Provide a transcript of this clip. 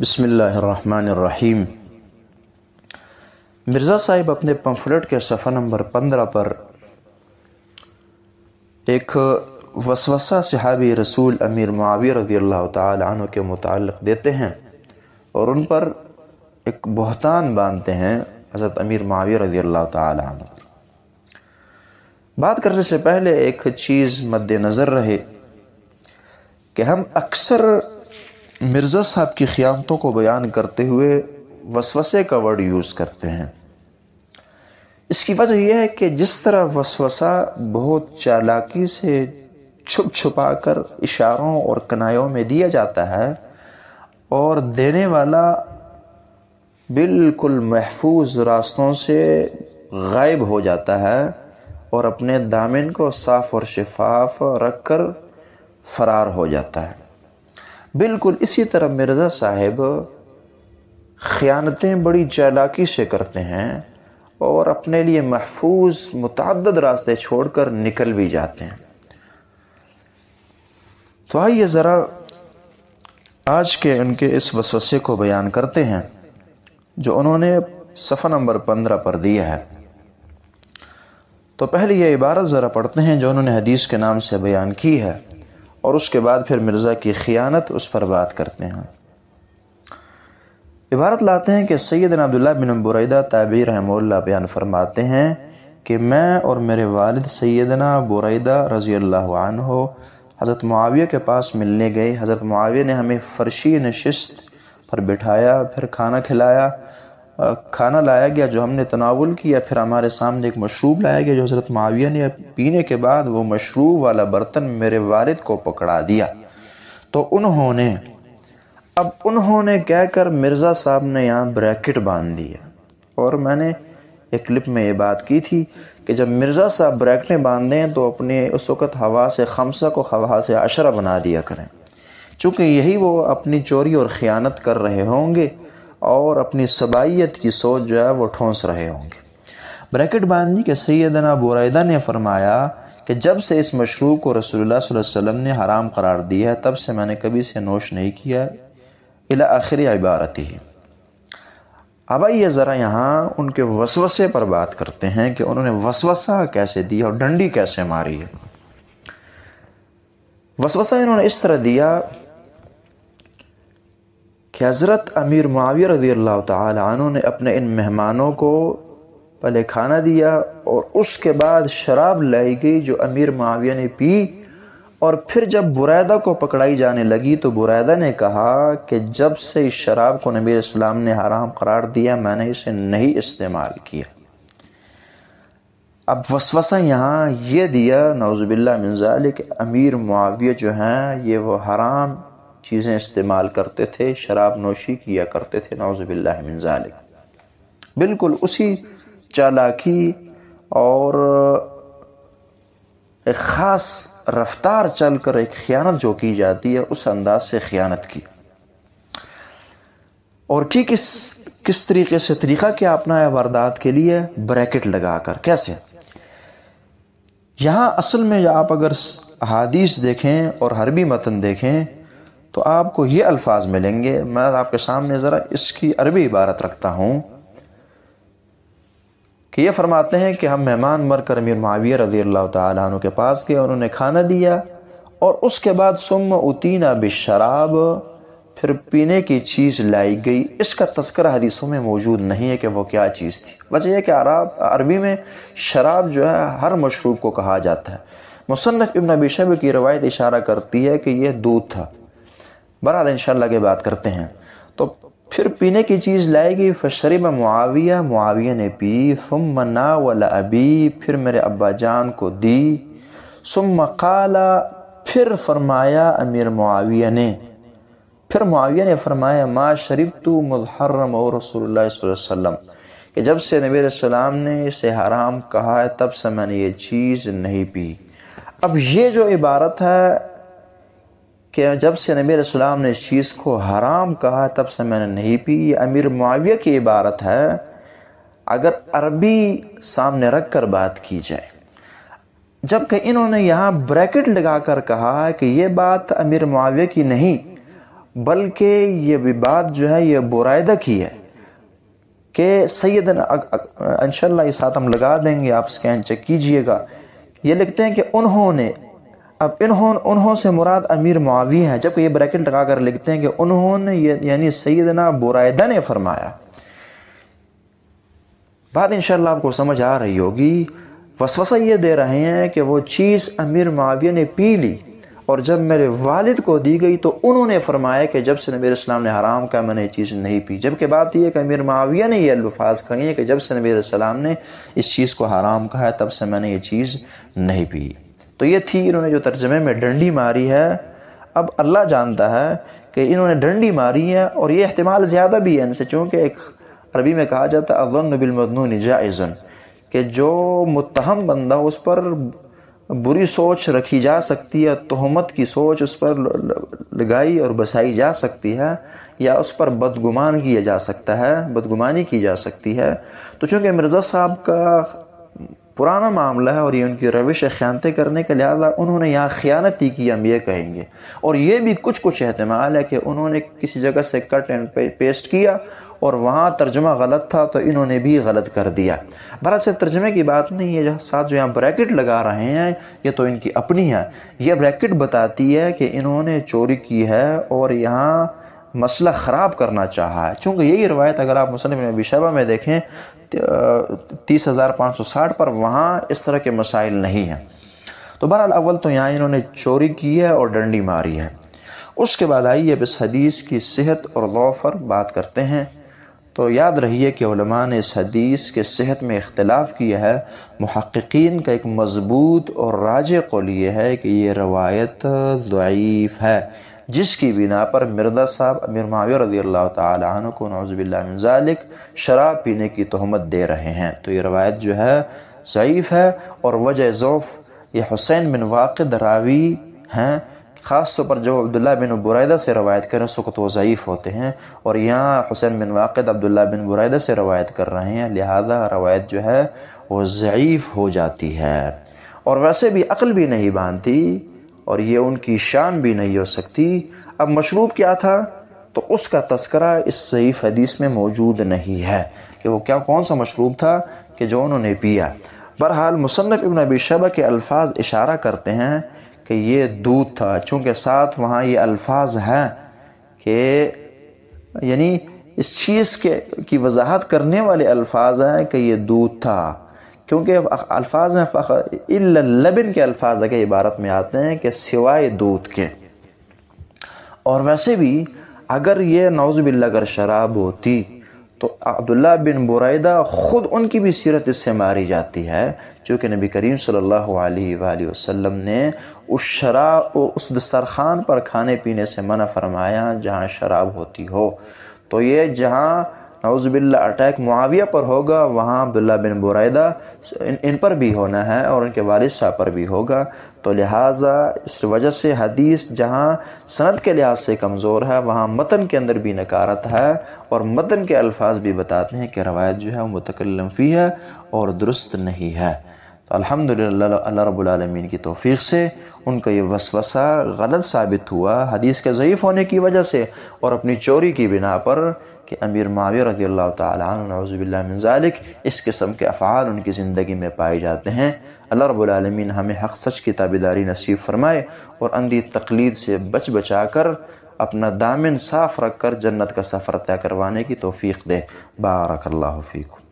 बसमीम मिर्ज़ा साहिब अपने पम्फलेट के सफ़ा नंबर पंद्रह पर एक वसवसा सहाबी रसूल अमीर मावी रजी अल्लाह तु के मुतल देते हैं और उन पर एक बहतान बांधते हैं हज़रत अमीर मावी रजी अल्लाह तन बात करने से पहले एक चीज़ मद्द नज़र रहे कि हम अक्सर मिर्ज़ा साहब की ख़्यामतों को बयान करते हुए वसवसे का वर्ड यूज़ करते हैं इसकी वजह यह है कि जिस तरह वसवसा बहुत चालाकी से छुप छुपा कर इशारों और कनायों में दिया जाता है और देने वाला बिल्कुल महफूज रास्तों से गायब हो जाता है और अपने दामिन को साफ़ और शफाफ रख कर फ़रार हो जाता है बिल्कुल इसी तरह मिर्ज़ा साहब ख़ियानतें बड़ी चालाकी से करते हैं और अपने लिए महफूज मुतद रास्ते छोड़कर निकल भी जाते हैं तो आइए ज़रा आज के उनके इस वसवसे को बयान करते हैं जो उन्होंने सफ़ा नंबर पंद्रह पर दिया है तो पहले यह इबारत ज़रा पढ़ते हैं जो उन्होंने हदीस के नाम से बयान की है और उसके बाद फिर मिर्ज़ा की ख़ियानत उस पर बात करते हैं इबारत लाते हैं कि सैद अब्दुल्ला बिन बुरैदा ताबी रहमोल्ला बयान फरमाते हैं कि मैं और मेरे वालिद सैदना बुरैदा रज़ी अल्लाह हो हज़रत मुआविया के पास मिलने गए हज़रत मुआविया ने हमें फ़र्शी नशस्त पर बिठाया फिर खाना खिलाया खाना लाया गया जो हमने तनावुल किया फिर हमारे सामने एक मशरूब लाया गया जो हज़रत माविया ने पीने के बाद वो मशरूब वाला बर्तन मेरे वालिद को पकड़ा दिया तो उन्होंने अब उन्होंने कहकर मिर्ज़ा साहब ने यहाँ ब्रैकेट बांध दिया और मैंने एक क्लिप में ये बात की थी कि जब मिर्ज़ा साहब ब्रैकेटें बांध दें तो अपने उस वक़्त हवा से खमसा को हवा से अशरा बना दिया करें चूँकि यही वो अपनी चोरी और ख़यानत कर रहे होंगे और अपनी सबाइत की सोच जो है वो ठोंस रहे होंगे ब्रैकेट बांधी के सैदना बुरैदा ने फरमाया कि जब से इस मशरूब को रसोल्ला वसम ने हराम करार दिया है तब से मैंने कभी इसे नोश नहीं किया इला आखिरी इबारत ही अब आइए ज़रा यहाँ उनके वसवसे पर बात करते हैं कि उन्होंने वसवसा कैसे दिया और डंडी कैसे मारी है वसवसा इन्होंने इस तरह दिया कि हज़रत अमीर माविया रजी अल्लाह तु ने अपने इन मेहमानों को पहले खाना दिया और उसके बाद शराब लाई गई जो अमीर माविया ने पी और फिर जब बुरैदा को पकड़ाई जाने लगी तो बुरैदा ने कहा कि जब से इस शराब को नबी इस्लाम ने हराम करार दिया मैंने इसे नहीं इस्तेमाल किया अब वसवसा यहाँ ये दिया नौजबिल्ला मिजाल कि अमीर मुआविया जो हैं ये वो हराम चीज़ें इस्तेमाल करते थे शराब नोशी किया करते थे नाउज़बिल्लाजालिक बिल्कुल उसी चालाकी और एक ख़ास रफ्तार चल कर एक ख़यानत जो की जाती है उस अंदाज से ख़ियानत की और ठीक इस किस तरीके से तरीक़ा क्या अपना है वारदात के लिए ब्रैकेट लगाकर कैसे यहाँ असल में आप अगर हादीस देखें और हरबी मतन देखें तो आपको ये अल्फाज मिलेंगे मैं आपके सामने ज़रा इसकी अरबी इबारत रखता हूं कि ये फरमाते हैं कि हम मेहमान मर कर अमीर माविया रजी अल्लाह के पास गए उन्होंने खाना दिया और उसके बाद सुम उतीना शराब फिर पीने की चीज़ लाई गई इसका तस्कर हदीसों में मौजूद नहीं है कि वो क्या चीज़ थी वजह यह कि अरब अरबी में शराब जो है हर मशरूब को कहा जाता है मुसनफ़ इबन अबी शब की रवायत इशारा करती है कि यह दूध था बहरहाल इन के बात करते हैं तो फिर पीने की चीज़ लाएगी फिर शरीम मुआविया मुआविया ने पी सुम मना वाला अबी फिर मेरे अब्बा जान को दी सुम मकाला फिर फरमाया अमीर मुआविया ने फिर मुआविया ने फरमाया माँ शरीफ तो मुजहरम और रसोल्ला कि जब से नबी सलाम ने इसे हराम कहा है तब से मैंने ये चीज़ नहीं पी अब ये जो इबारत है कि जब से नबी सलाम ने इस चीज़ को हराम कहा तब से मैंने नहीं पी ये अमीर मुआविया की इबारत है अगर अरबी सामने रख कर बात की जाए जबकि इन्होंने यहाँ ब्रैकेट लगाकर कहा कि ये बात अमीर मुआविया की नहीं बल्कि ये बात जो है ये बुरादा की है कि सैद इनशा ये साथ हम लगा देंगे आप स्कैन चेक कीजिएगा ये लिखते हैं कि उन्होंने अब इन्होंने उन्हों से मुराद अमीर मुआवी है जबकि ये ब्रैकेट लगा कर लिखते हैं कि उन्होंने यानी सैदना बुरादा ने फरमाया बात इंशाल्लाह आपको समझ आ रही होगी वसवसा ये दे रहे हैं कि वो चीज़ अमीर माविया ने पी ली और जब मेरे वालिद को दी गई तो उन्होंने फरमाया कि जब से नबी इस्लाम ने हराम का मैंने चीज़ नहीं पी जबकि बात यह कि अमीर माविया ने यह अल्फाज कही है कि जब से नबी इस्लाम ने इस चीज़ को हराम कहा तब से मैंने ये चीज़ नहीं पी तो ये थी इन्होंने जो तर्जमे में डंडी मारी है अब अल्लाह जानता है कि इन्होंने डंडी मारी है और ये अहतमाल ज़्यादा भी है इनसे चूँकि एक अरबी में कहा जाता है अवन बिलमदनून जायज़न कि जो मुतहम बंदा उस पर बुरी सोच रखी जा सकती है तहमत की सोच उस पर लगाई और बसाई जा सकती है या उस पर बदगुमान किया जा सकता है बदगुमानी की जा सकती है तो चूँकि मिर्ज़ा साहब का पुराना मामला है और ये उनकी रविश ख्यानते करने के लिहाजा उन्होंने यहाँ ख़्यानती की हम ये कहेंगे और ये भी कुछ कुछ अहतमाल है कि उन्होंने किसी जगह से कट एंड पेस्ट किया और वहाँ तर्जमा गलत था तो इन्होंने भी गलत कर दिया बरअ से तर्जमे की बात नहीं है जहाँ साथ जो यहाँ ब्रैकेट लगा रहे हैं ये तो इनकी अपनी है ये ब्रैकेट बताती है कि इन्होंने चोरी की है और यहाँ मसला ख़राब करना चाहा है चूँकि यही रवायत अगर आप मुसनफ़ नबी शबा में देखें तीस हज़ार पाँच सौ साठ पर वहाँ इस तरह के मसाइल नहीं हैं तो बहरहाल अव्वल तो यहाँ इन्होंने चोरी की है और डंडी मारी है उसके बाद आइए अब इस हदीस की सेहत और लौफ पर बात करते हैं तो याद रहिए कि उलमा ने इस हदीस के सेहत में इख्तलाफ किया है महक्कीन का एक मजबूत और राज कौल ये है कि ये रवायत ज़ीफ़ है जिसकी बिना पर मिर्जा साहब अमिर माविया रजी अल्लाह तन को नौजबिल्लाजालिक शराब पीने की तहमत दे रहे हैं तो ये रवायत जो है ज़यीफ़ है और वजह ज़ौफ़ ये हुसैन बिन वाक़ रावी हैं ख़ास तौर पर जब अब्दुल्ला बिन बुरैदा से रवायत करें सो तो ज़यीफ़ होते हैं और यहाँ हुसैन बिन वाक़ अब्दुल्ला बिन बुरैदा से रवायत कर रहे हैं लिहाजा रवायत जो है वो ज़यीफ़ हो जाती है और वैसे भी अकल भी नहीं बांधती और ये उनकी शान भी नहीं हो सकती अब मशरूब क्या था तो उसका तस्करा इस सईफ़ हदीस में मौजूद नहीं है कि वो क्या कौन सा मशरूब था कि जो उन्होंने पिया बहरहाल मुसनफ़ इबन अबी शबा के अल्फाज इशारा करते हैं कि ये दूध था चूँकि साथ वहाँ ये अल्फाज हैं कि यानी इस चीज़ के की वजाहत करने वाले अल्फाज हैं कि ये दूध था क्योंकि अल्फाज हैं लबिन के अल्फाज अगर इबारत में आते हैं कि सिवाय दूध के और वैसे भी अगर ये नौजबिल्ला अगर शराब होती तो अब्दुल्ला बिन बुरादा ख़ुद उनकी भी सीरत इससे मारी जाती है चूँकि नबी करीम सल्लल्लाहु अलैहि वसल्लम ने उस शराब उस दस्तरखान पर खाने पीने से मना फरमाया जहाँ शराब होती हो तो ये जहाँ नवजबिल्ला अटैक मुआविया पर होगा वहाँ अब्दुल्ला बिन बुरैदा इन, इन पर भी होना है और उनके वालद शाह पर भी होगा तो लिहाजा इस वजह से हदीस जहाँ सनत के लिहाज से कमज़ोर है वहाँ मतन के अंदर भी नकारत है और मतन के अल्फाज भी बताते हैं कि रवायत जो है वो मुतकलमफ़ी है और दुरुस्त नहीं है तो अल्हम्दुलिल्लाह रबालमीन की तोफ़ी से उनका ये वसवसा गलत साबित हुआ हदीस के ज़यीफ़ होने की वजह से और अपनी चोरी की बिना पर कि अमीर मावी रजी अल्लाह इस किस्म के अफ़ाल उनकी ज़िंदगी में पाए जाते हैं अल्लाह रबालमीन हमें हक सच की ताबेदारी नसीब फरमाए और अंधी तकलीद से बच बचा कर अपना दामिन साफ़ रख कर जन्नत का सफ़र तय करवाने की तोफ़ी दे बारक फ़ीकुम